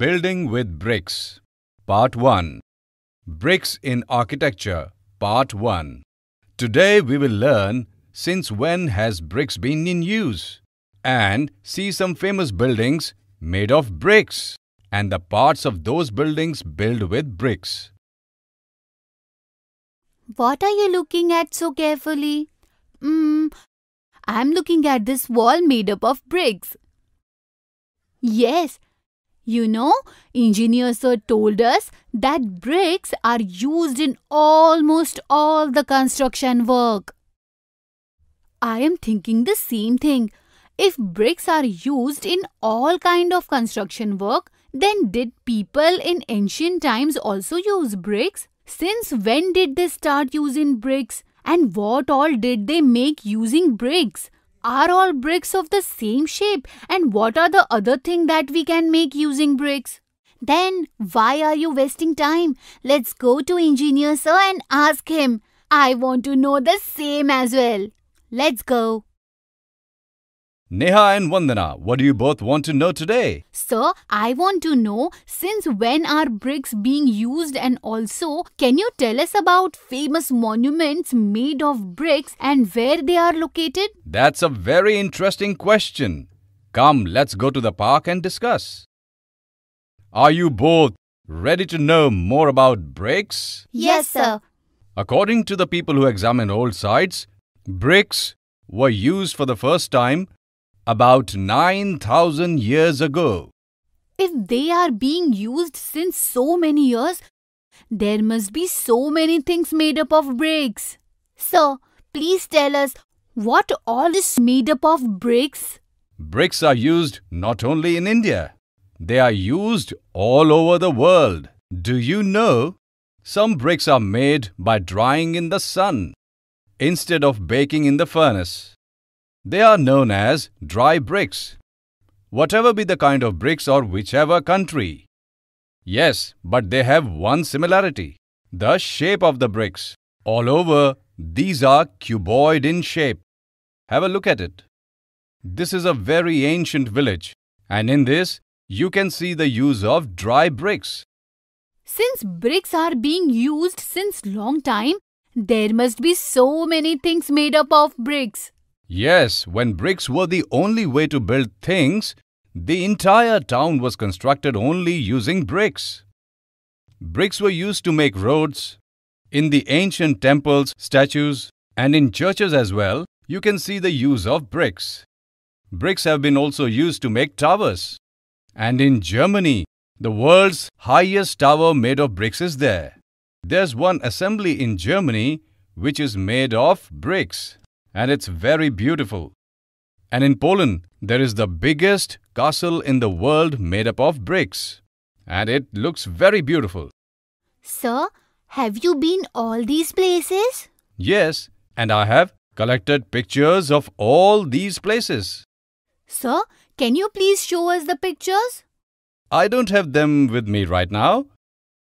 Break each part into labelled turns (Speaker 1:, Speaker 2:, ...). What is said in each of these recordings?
Speaker 1: Building with Bricks Part 1 Bricks in Architecture Part 1 Today we will learn since when has bricks been in use and see some famous buildings made of bricks and the parts of those buildings built with
Speaker 2: bricks. What are you looking at so carefully? Hmm, I'm looking at this wall made up of bricks. Yes, you know, engineer sir told us that bricks are used in almost all the construction work. I am thinking the same thing. If bricks are used in all kind of construction work, then did people in ancient times also use bricks? Since when did they start using bricks? And what all did they make using bricks? Are all bricks of the same shape? And what are the other thing that we can make using bricks? Then why are you wasting time? Let's go to engineer sir and ask him. I want to know the same as well. Let's go.
Speaker 1: Neha and Vandana, what do you both want to know today?
Speaker 2: Sir, I want to know since when are bricks being used and also can you tell us about famous monuments made of bricks and where they are located?
Speaker 1: That's a very interesting question. Come, let's go to the park and discuss. Are you both ready to know more about bricks?
Speaker 2: Yes, sir.
Speaker 1: According to the people who examined old sites, bricks were used for the first time about 9,000 years ago.
Speaker 2: If they are being used since so many years, there must be so many things made up of bricks. Sir, please tell us what all is made up of bricks?
Speaker 1: Bricks are used not only in India. They are used all over the world. Do you know? Some bricks are made by drying in the sun instead of baking in the furnace. They are known as dry bricks, whatever be the kind of bricks or whichever country. Yes, but they have one similarity, the shape of the bricks. All over, these are cuboid in shape. Have a look at it. This is a very ancient village and in this, you can see the use of dry bricks.
Speaker 2: Since bricks are being used since long time, there must be so many things made up of bricks.
Speaker 1: Yes, when bricks were the only way to build things, the entire town was constructed only using bricks. Bricks were used to make roads. In the ancient temples, statues, and in churches as well, you can see the use of bricks. Bricks have been also used to make towers. And in Germany, the world's highest tower made of bricks is there. There's one assembly in Germany which is made of bricks and it's very beautiful. And in Poland, there is the biggest castle in the world made up of bricks, and it looks very beautiful.
Speaker 2: Sir, have you been all these places?
Speaker 1: Yes, and I have collected pictures of all these places.
Speaker 2: Sir, can you please show us the pictures?
Speaker 1: I don't have them with me right now.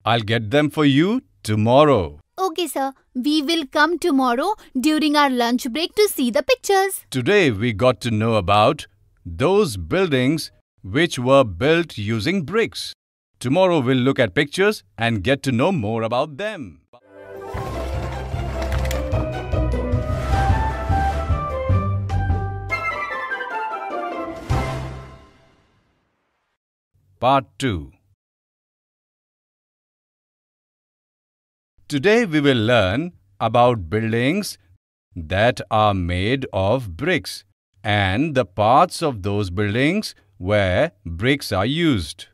Speaker 1: I'll get them for you tomorrow.
Speaker 2: Okay, sir. We will come tomorrow during our lunch break to see the pictures.
Speaker 1: Today we got to know about those buildings which were built using bricks. Tomorrow we'll look at pictures and get to know more about them. Part 2 Today we will learn about buildings that are made of bricks and the parts of those buildings where bricks are used.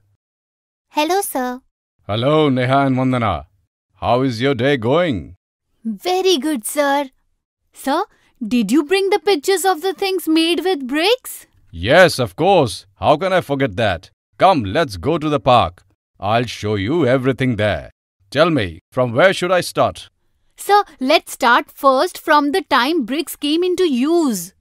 Speaker 2: Hello, sir.
Speaker 1: Hello, Neha and Vandana. How is your day going?
Speaker 2: Very good, sir. Sir, did you bring the pictures of the things made with bricks?
Speaker 1: Yes, of course. How can I forget that? Come, let's go to the park. I'll show you everything there. Tell me, from where should I start?
Speaker 2: Sir, let's start first from the time bricks came into use.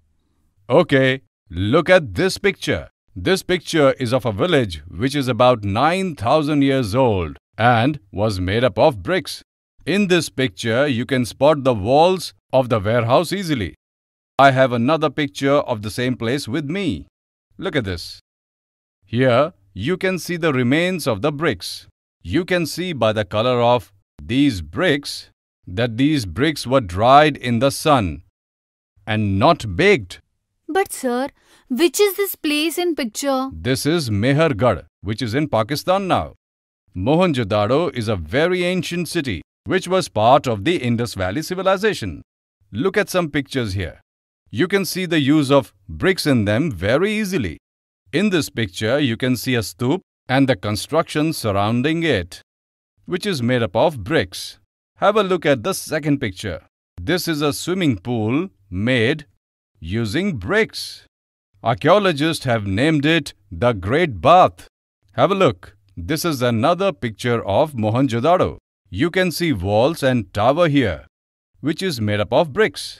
Speaker 1: Okay, look at this picture. This picture is of a village which is about 9000 years old and was made up of bricks. In this picture, you can spot the walls of the warehouse easily. I have another picture of the same place with me. Look at this. Here, you can see the remains of the bricks. You can see by the color of these bricks that these bricks were dried in the sun and not baked.
Speaker 2: But sir, which is this place in picture?
Speaker 1: This is Mehergarh, which is in Pakistan now. Mohenjo-daro is a very ancient city which was part of the Indus Valley civilization. Look at some pictures here. You can see the use of bricks in them very easily. In this picture, you can see a stoop and the construction surrounding it, which is made up of bricks. Have a look at the second picture. This is a swimming pool made using bricks. Archaeologists have named it the Great Bath. Have a look. This is another picture of Mohenjo-daro. You can see walls and tower here, which is made up of bricks.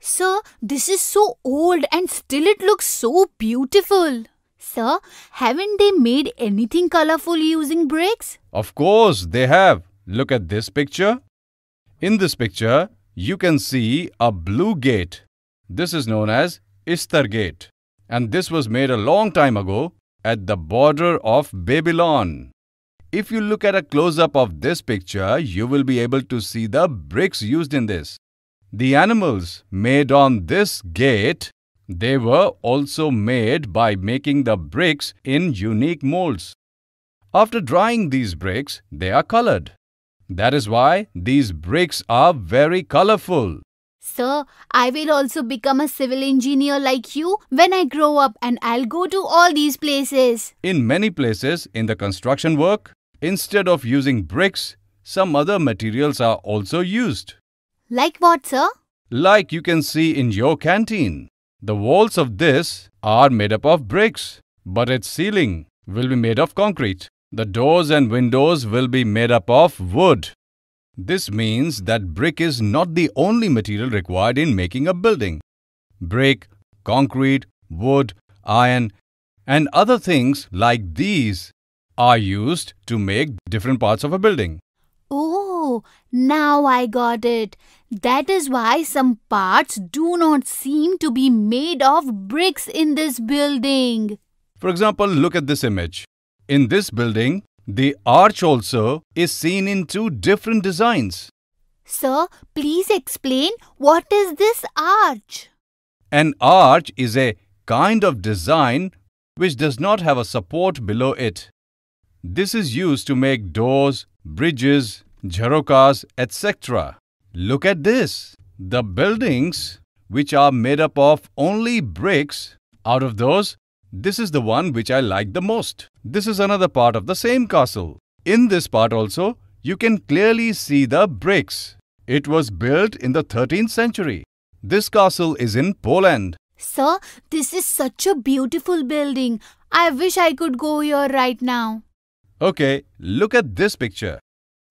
Speaker 2: Sir, this is so old and still it looks so beautiful. Sir, haven't they made anything colorful using bricks?
Speaker 1: Of course, they have. Look at this picture. In this picture, you can see a blue gate. This is known as Istar Gate. And this was made a long time ago at the border of Babylon. If you look at a close-up of this picture, you will be able to see the bricks used in this. The animals made on this gate they were also made by making the bricks in unique molds. After drying these bricks, they are colored. That is why these bricks are very colorful.
Speaker 2: Sir, I will also become a civil engineer like you when I grow up and I'll go to all these places.
Speaker 1: In many places in the construction work, instead of using bricks, some other materials are also used.
Speaker 2: Like what, sir?
Speaker 1: Like you can see in your canteen. The walls of this are made up of bricks, but its ceiling will be made of concrete. The doors and windows will be made up of wood. This means that brick is not the only material required in making a building. Brick, concrete, wood, iron, and other things like these are used to make different parts of a building.
Speaker 2: Oh, now I got it. That is why some parts do not seem to be made of bricks in this building.
Speaker 1: For example, look at this image. In this building, the arch also is seen in two different designs.
Speaker 2: Sir, please explain what is this arch?
Speaker 1: An arch is a kind of design which does not have a support below it. This is used to make doors, bridges, jharokas, etc. Look at this. The buildings, which are made up of only bricks, out of those, this is the one which I like the most. This is another part of the same castle. In this part also, you can clearly see the bricks. It was built in the 13th century. This castle is in Poland.
Speaker 2: Sir, this is such a beautiful building. I wish I could go here right now.
Speaker 1: Okay, look at this picture.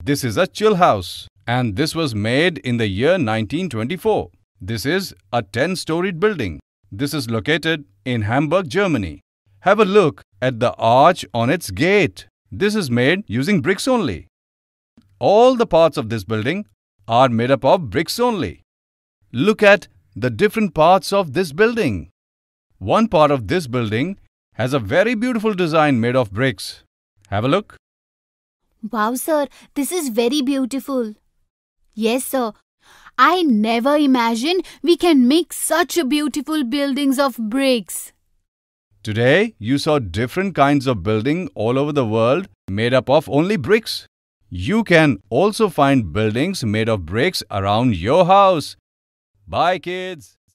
Speaker 1: This is a chill house and this was made in the year 1924. This is a 10-storied building. This is located in Hamburg, Germany. Have a look at the arch on its gate. This is made using bricks only. All the parts of this building are made up of bricks only. Look at the different parts of this building. One part of this building has a very beautiful design made of bricks. Have a look.
Speaker 2: Wow, sir, this is very beautiful. Yes, sir. I never imagined we can make such a beautiful buildings of bricks.
Speaker 1: Today, you saw different kinds of building all over the world made up of only bricks. You can also find buildings made of bricks around your house. Bye, kids.